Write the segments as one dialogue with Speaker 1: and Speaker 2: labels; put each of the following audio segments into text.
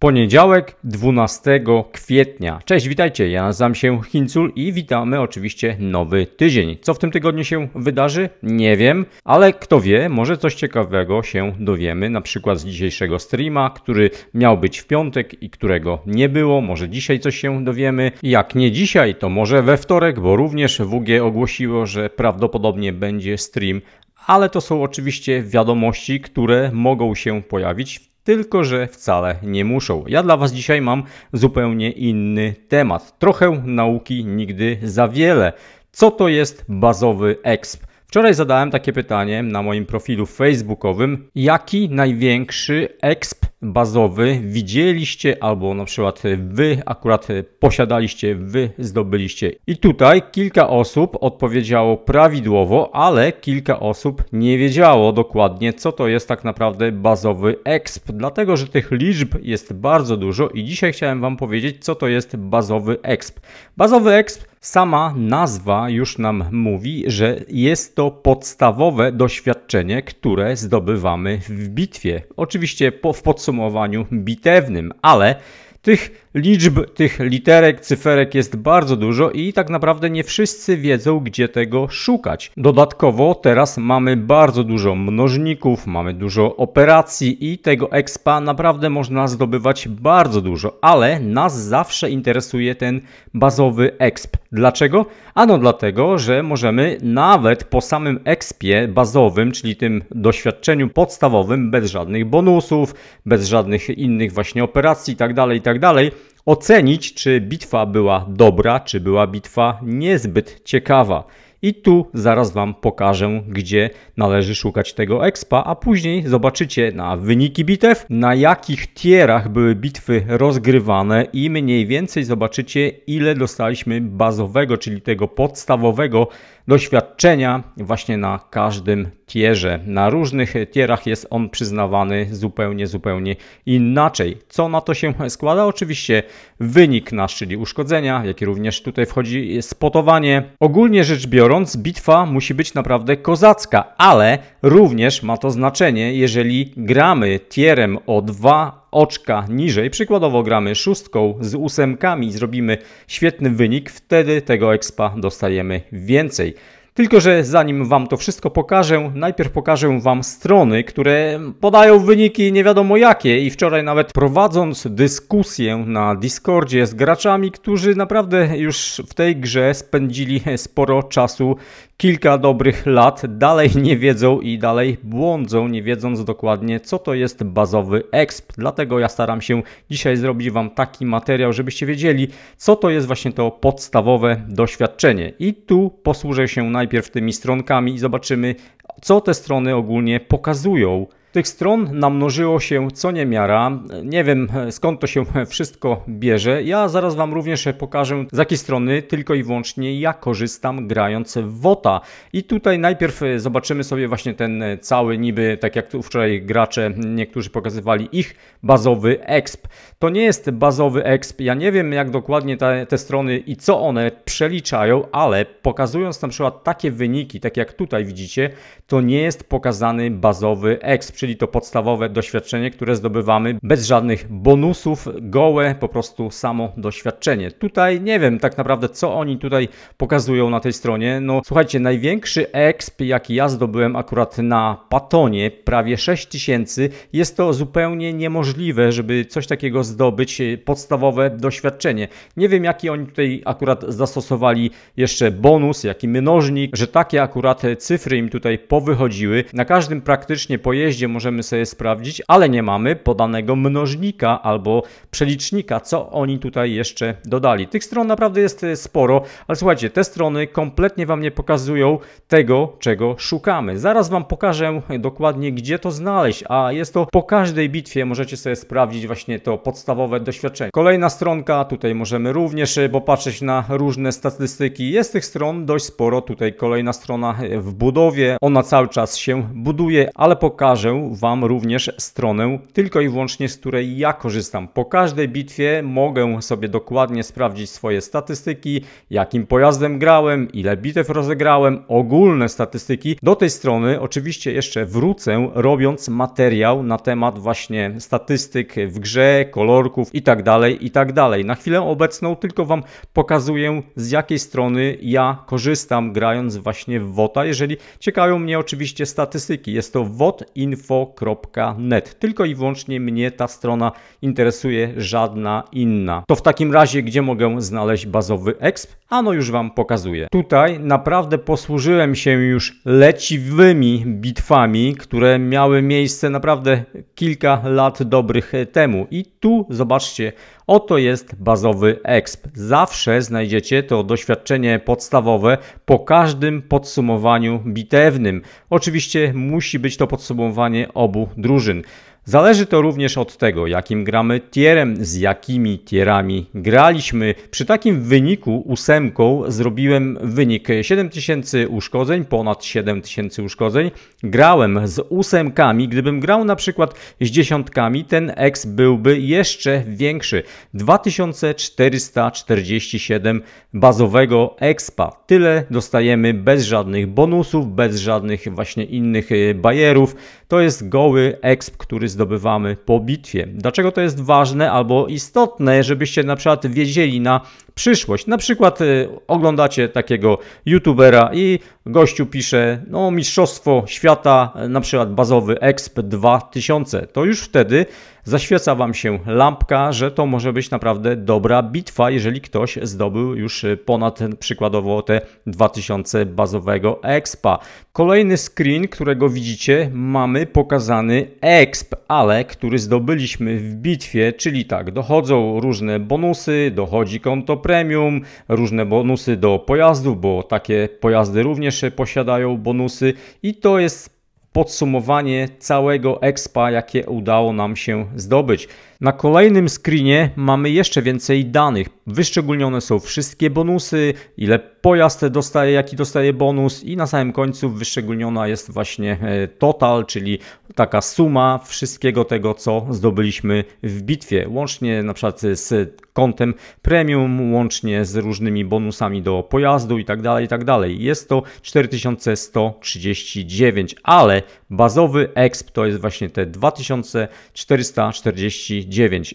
Speaker 1: Poniedziałek 12 kwietnia. Cześć, witajcie. Ja nazywam się Hincul i witamy oczywiście nowy tydzień. Co w tym tygodniu się wydarzy? Nie wiem, ale kto wie, może coś ciekawego się dowiemy, na przykład z dzisiejszego streama, który miał być w piątek i którego nie było. Może dzisiaj coś się dowiemy. Jak nie dzisiaj, to może we wtorek, bo również WG ogłosiło, że prawdopodobnie będzie stream ale to są oczywiście wiadomości, które mogą się pojawić tylko że wcale nie muszą. Ja dla Was dzisiaj mam zupełnie inny temat. Trochę nauki nigdy za wiele. Co to jest bazowy EXP? Wczoraj zadałem takie pytanie na moim profilu facebookowym. Jaki największy exp bazowy widzieliście albo na przykład wy akurat posiadaliście, wy zdobyliście? I tutaj kilka osób odpowiedziało prawidłowo, ale kilka osób nie wiedziało dokładnie, co to jest tak naprawdę bazowy exp, dlatego że tych liczb jest bardzo dużo i dzisiaj chciałem wam powiedzieć, co to jest bazowy exp. Bazowy exp Sama nazwa już nam mówi, że jest to podstawowe doświadczenie, które zdobywamy w bitwie. Oczywiście po, w podsumowaniu bitewnym, ale tych Liczb tych literek, cyferek jest bardzo dużo i tak naprawdę nie wszyscy wiedzą, gdzie tego szukać. Dodatkowo teraz mamy bardzo dużo mnożników, mamy dużo operacji i tego expa naprawdę można zdobywać bardzo dużo, ale nas zawsze interesuje ten bazowy exp. Dlaczego? Ano dlatego, że możemy nawet po samym expie bazowym, czyli tym doświadczeniu podstawowym, bez żadnych bonusów, bez żadnych innych właśnie operacji itd., tak itd., tak ocenić, czy bitwa była dobra, czy była bitwa niezbyt ciekawa. I tu zaraz Wam pokażę, gdzie należy szukać tego expa, a później zobaczycie na wyniki bitew, na jakich tierach były bitwy rozgrywane i mniej więcej zobaczycie, ile dostaliśmy bazowego, czyli tego podstawowego doświadczenia właśnie na każdym tierze. Na różnych tierach jest on przyznawany zupełnie, zupełnie inaczej. Co na to się składa? Oczywiście wynik nasz, czyli uszkodzenia, jak i również tutaj wchodzi spotowanie. Ogólnie rzecz biorąc, bitwa musi być naprawdę kozacka, ale również ma to znaczenie, jeżeli gramy tierem o 2 oczka niżej, przykładowo gramy szóstką z ósemkami, zrobimy świetny wynik, wtedy tego expa dostajemy więcej. Tylko, że zanim Wam to wszystko pokażę, najpierw pokażę Wam strony, które podają wyniki nie wiadomo jakie i wczoraj nawet prowadząc dyskusję na Discordzie z graczami, którzy naprawdę już w tej grze spędzili sporo czasu kilka dobrych lat dalej nie wiedzą i dalej błądzą, nie wiedząc dokładnie, co to jest bazowy EXP. Dlatego ja staram się dzisiaj zrobić Wam taki materiał, żebyście wiedzieli, co to jest właśnie to podstawowe doświadczenie. I tu posłużę się najpierw tymi stronkami i zobaczymy, co te strony ogólnie pokazują tych stron namnożyło się co niemiara. Nie wiem skąd to się wszystko bierze. Ja zaraz Wam również pokażę z jakiej strony tylko i wyłącznie ja korzystam grając w WOTA. I tutaj najpierw zobaczymy sobie właśnie ten cały niby, tak jak tu wczoraj gracze niektórzy pokazywali, ich bazowy EXP. To nie jest bazowy EXP. Ja nie wiem jak dokładnie te, te strony i co one przeliczają, ale pokazując na przykład takie wyniki, tak jak tutaj widzicie, to nie jest pokazany bazowy EXP czyli to podstawowe doświadczenie, które zdobywamy bez żadnych bonusów, gołe po prostu samo doświadczenie. Tutaj nie wiem tak naprawdę, co oni tutaj pokazują na tej stronie. No słuchajcie, największy exp, jaki ja zdobyłem akurat na Patonie, prawie 6000, jest to zupełnie niemożliwe, żeby coś takiego zdobyć, e, podstawowe doświadczenie. Nie wiem, jaki oni tutaj akurat zastosowali jeszcze bonus, jaki mnożnik, że takie akurat e, cyfry im tutaj powychodziły. Na każdym praktycznie pojeździe możemy sobie sprawdzić, ale nie mamy podanego mnożnika albo przelicznika, co oni tutaj jeszcze dodali. Tych stron naprawdę jest e, sporo, ale słuchajcie, te strony kompletnie Wam nie pokazują tego, czego szukamy. Zaraz Wam pokażę dokładnie, gdzie to znaleźć, a jest to po każdej bitwie, możecie sobie sprawdzić właśnie to podstawowe doświadczenie. Kolejna stronka, tutaj możemy również e, popatrzeć na różne statystyki. Jest tych stron dość sporo, tutaj kolejna strona w budowie, ona cały czas się buduje, ale pokażę Wam również stronę tylko i wyłącznie z której ja korzystam. Po każdej bitwie mogę sobie dokładnie sprawdzić swoje statystyki, jakim pojazdem grałem, ile bitew rozegrałem, ogólne statystyki. Do tej strony oczywiście jeszcze wrócę robiąc materiał na temat właśnie statystyk w grze, kolorków itd. Tak itd. Tak na chwilę obecną tylko Wam pokazuję z jakiej strony ja korzystam grając właśnie w WOTA. Jeżeli ciekawią mnie oczywiście statystyki, jest to WOT Info info.net. Tylko i wyłącznie mnie ta strona interesuje, żadna inna. To w takim razie, gdzie mogę znaleźć bazowy EXP? Ano już Wam pokazuję. Tutaj naprawdę posłużyłem się już leciwymi bitwami, które miały miejsce naprawdę kilka lat dobrych temu. I tu zobaczcie, Oto jest bazowy EXP. Zawsze znajdziecie to doświadczenie podstawowe po każdym podsumowaniu bitewnym. Oczywiście musi być to podsumowanie obu drużyn. Zależy to również od tego, jakim gramy tierem, z jakimi tierami graliśmy. Przy takim wyniku ósemką zrobiłem wynik 7000 uszkodzeń, ponad 7000 uszkodzeń. Grałem z ósemkami, gdybym grał na przykład z dziesiątkami, ten X byłby jeszcze większy. 2447 bazowego expa. Tyle dostajemy bez żadnych bonusów, bez żadnych właśnie innych e, bajerów. To jest goły exp, który który zdobywamy po bitwie. Dlaczego to jest ważne albo istotne, żebyście na przykład wiedzieli na przyszłość. Na przykład y, oglądacie takiego youtubera i gościu pisze, no mistrzostwo świata, na przykład bazowy EXP 2000. To już wtedy zaświeca Wam się lampka, że to może być naprawdę dobra bitwa, jeżeli ktoś zdobył już y, ponad y, przykładowo te 2000 bazowego expa. Kolejny screen, którego widzicie, mamy pokazany exp, ale który zdobyliśmy w bitwie, czyli tak, dochodzą różne bonusy, dochodzi konto premium, różne bonusy do pojazdów, bo takie pojazdy również y, posiadają bonusy i to jest podsumowanie całego expa, jakie udało nam się zdobyć. Na kolejnym screenie mamy jeszcze więcej danych. Wyszczególnione są wszystkie bonusy, ile pojazd dostaje, jaki dostaje bonus i na samym końcu wyszczególniona jest właśnie e, total, czyli taka suma wszystkiego tego, co zdobyliśmy w bitwie, łącznie na przykład z kontem premium, łącznie z różnymi bonusami do pojazdu i tak dalej, i tak dalej. Jest to 4139, ale bazowy EXP to jest właśnie te 2449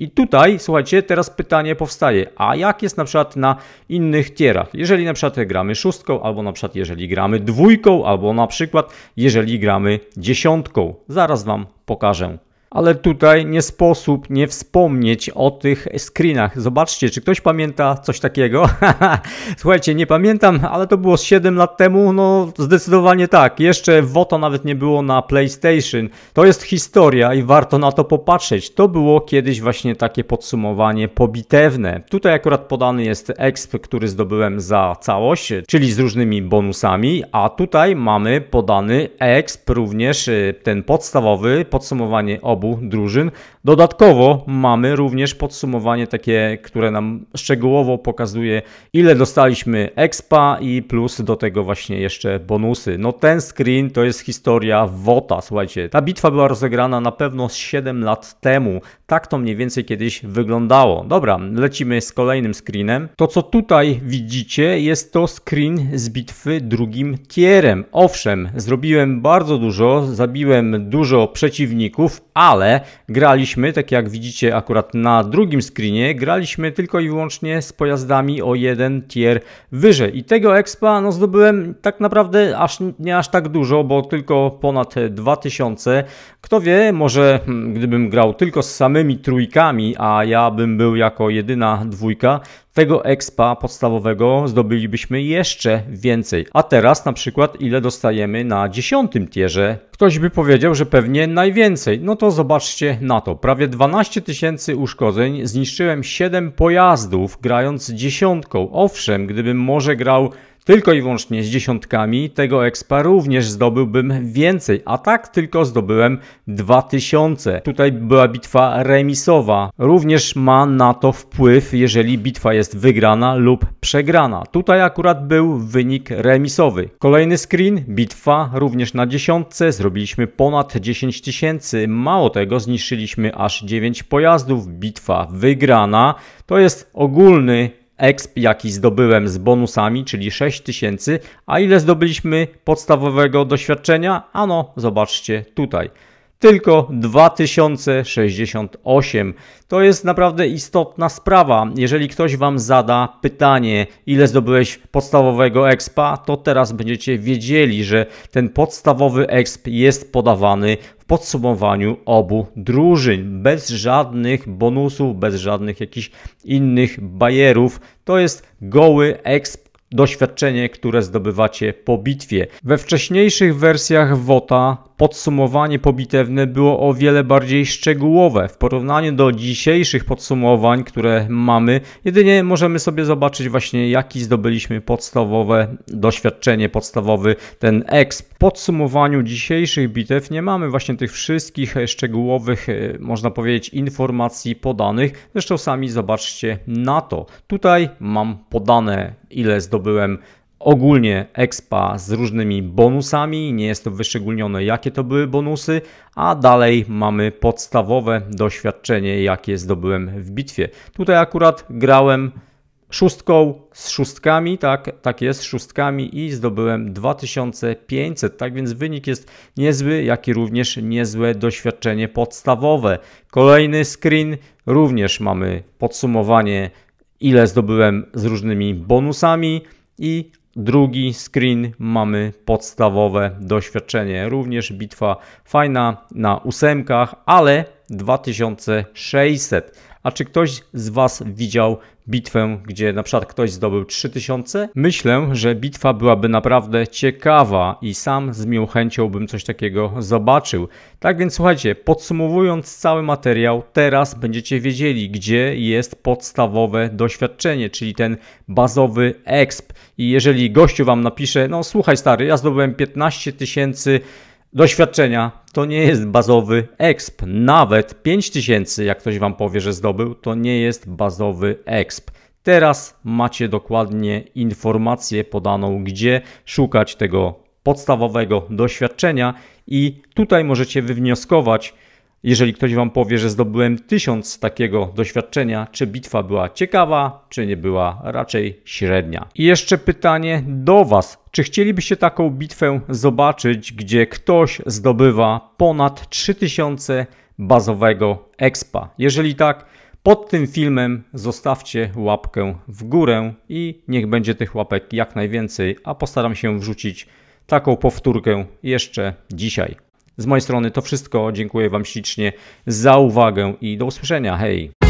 Speaker 1: i tutaj, słuchajcie, teraz pytanie powstaje, a jak jest na przykład na innych tierach? Jeżeli na przykład gramy szóstką, albo na przykład jeżeli gramy dwójką, albo na przykład jeżeli gramy dziesiątką. Zaraz Wam pokażę. Ale tutaj nie sposób nie wspomnieć o tych screenach. Zobaczcie, czy ktoś pamięta coś takiego? Słuchajcie, nie pamiętam, ale to było 7 lat temu. No, zdecydowanie tak. Jeszcze woto nawet nie było na PlayStation. To jest historia i warto na to popatrzeć. To było kiedyś właśnie takie podsumowanie pobitewne. Tutaj akurat podany jest exp, który zdobyłem za całość, czyli z różnymi bonusami, a tutaj mamy podany exp również y, ten podstawowy, podsumowanie obu obu drużyn. Dodatkowo mamy również podsumowanie takie, które nam szczegółowo pokazuje, ile dostaliśmy expa i plus do tego właśnie jeszcze bonusy. No ten screen to jest historia WOTA, słuchajcie. Ta bitwa była rozegrana na pewno 7 lat temu. Tak to mniej więcej kiedyś wyglądało. Dobra, lecimy z kolejnym screenem. To co tutaj widzicie jest to screen z bitwy drugim tierem. Owszem, zrobiłem bardzo dużo, zabiłem dużo przeciwników, a ale graliśmy, tak jak widzicie akurat na drugim screenie, graliśmy tylko i wyłącznie z pojazdami o jeden tier wyżej. I tego expa no, zdobyłem tak naprawdę aż, nie aż tak dużo, bo tylko ponad 2000. Kto wie, może hmm, gdybym grał tylko z samymi trójkami, a ja bym był jako jedyna dwójka, tego expa podstawowego zdobylibyśmy jeszcze więcej. A teraz na przykład ile dostajemy na dziesiątym tierze? Ktoś by powiedział, że pewnie najwięcej. No to zobaczcie na to. Prawie 12 tysięcy uszkodzeń, zniszczyłem 7 pojazdów grając dziesiątką. Owszem, gdybym może grał tylko i wyłącznie z dziesiątkami tego expa również zdobyłbym więcej, a tak tylko zdobyłem 2000. Tutaj była bitwa remisowa. Również ma na to wpływ, jeżeli bitwa jest wygrana lub przegrana. Tutaj akurat był wynik remisowy. Kolejny screen, bitwa również na dziesiątce. Zrobiliśmy ponad 10 tysięcy. Mało tego, zniszczyliśmy aż 9 pojazdów. Bitwa wygrana. To jest ogólny exp, jaki zdobyłem z bonusami, czyli 6000. A ile zdobyliśmy podstawowego doświadczenia? Ano, zobaczcie tutaj tylko 2068. To jest naprawdę istotna sprawa. Jeżeli ktoś Wam zada pytanie, ile zdobyłeś podstawowego expa, to teraz będziecie wiedzieli, że ten podstawowy exp jest podawany w podsumowaniu obu drużyn. Bez żadnych bonusów, bez żadnych jakichś innych bajerów. To jest goły exp doświadczenie, które zdobywacie po bitwie. We wcześniejszych wersjach WOTA podsumowanie pobitewne było o wiele bardziej szczegółowe. W porównaniu do dzisiejszych podsumowań, które mamy, jedynie możemy sobie zobaczyć właśnie jaki zdobyliśmy podstawowe doświadczenie, podstawowy ten exp. W podsumowaniu dzisiejszych bitew nie mamy właśnie tych wszystkich szczegółowych, e, można powiedzieć, informacji podanych. Zresztą sami zobaczcie na to. Tutaj mam podane ile zdobyłem ogólnie expa z różnymi bonusami, nie jest to wyszczególnione jakie to były bonusy, a dalej mamy podstawowe doświadczenie jakie zdobyłem w bitwie. Tutaj akurat grałem szóstką z szóstkami, tak, tak jest, z szóstkami i zdobyłem 2500, tak więc wynik jest niezły, jak i również niezłe doświadczenie podstawowe. Kolejny screen, również mamy podsumowanie ile zdobyłem z różnymi bonusami i drugi screen mamy podstawowe doświadczenie. Również bitwa fajna na ósemkach, ale 2600. A czy ktoś z Was widział bitwę, gdzie na przykład ktoś zdobył 3000? Myślę, że bitwa byłaby naprawdę ciekawa i sam z miłą chęcią bym coś takiego zobaczył. Tak więc słuchajcie, podsumowując cały materiał, teraz będziecie wiedzieli, gdzie jest podstawowe doświadczenie, czyli ten bazowy EXP. I jeżeli gościu Wam napisze, no słuchaj stary, ja zdobyłem 15 tysięcy doświadczenia to nie jest bazowy exp. Nawet 5000, jak ktoś Wam powie, że zdobył, to nie jest bazowy exp. Teraz macie dokładnie informację podaną, gdzie szukać tego podstawowego doświadczenia i tutaj możecie wywnioskować, jeżeli ktoś Wam powie, że zdobyłem 1000 takiego doświadczenia, czy bitwa była ciekawa, czy nie była raczej średnia. I jeszcze pytanie do Was czy chcielibyście taką bitwę zobaczyć, gdzie ktoś zdobywa ponad 3000 bazowego expa? Jeżeli tak, pod tym filmem zostawcie łapkę w górę i niech będzie tych łapek jak najwięcej, a postaram się wrzucić taką powtórkę jeszcze dzisiaj. Z mojej strony to wszystko. Dziękuję Wam ślicznie za uwagę i do usłyszenia. Hej!